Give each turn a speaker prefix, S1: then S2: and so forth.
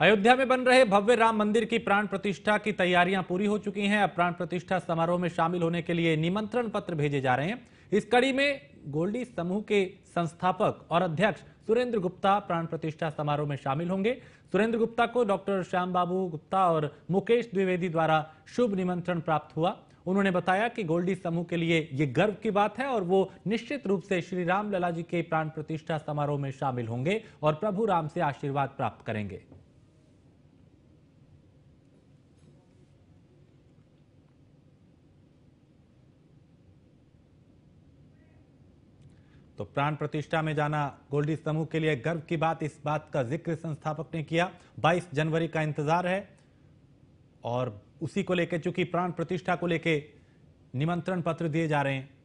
S1: अयोध्या में बन रहे भव्य राम मंदिर की प्राण प्रतिष्ठा की तैयारियां पूरी हो चुकी हैं अब प्राण प्रतिष्ठा समारोह में शामिल होने के लिए निमंत्रण पत्र भेजे जा रहे हैं इस कड़ी में गोल्डी समूह के संस्थापक और अध्यक्ष सुरेंद्र गुप्ता प्राण प्रतिष्ठा समारोह में शामिल होंगे सुरेंद्र गुप्ता को डॉक्टर श्याम बाबू गुप्ता और मुकेश द्विवेदी द्वारा शुभ निमंत्रण प्राप्त हुआ उन्होंने बताया कि गोल्डी समूह के लिए ये गर्व की बात है और वो निश्चित रूप से श्री राम लला जी के प्राण प्रतिष्ठा समारोह में शामिल होंगे और प्रभु राम से आशीर्वाद प्राप्त करेंगे तो प्राण प्रतिष्ठा में जाना गोल्डी समूह के लिए गर्व की बात इस बात का जिक्र संस्थापक ने किया 22 जनवरी का इंतजार है और उसी को लेकर चूंकि प्राण प्रतिष्ठा को लेकर निमंत्रण पत्र दिए जा रहे हैं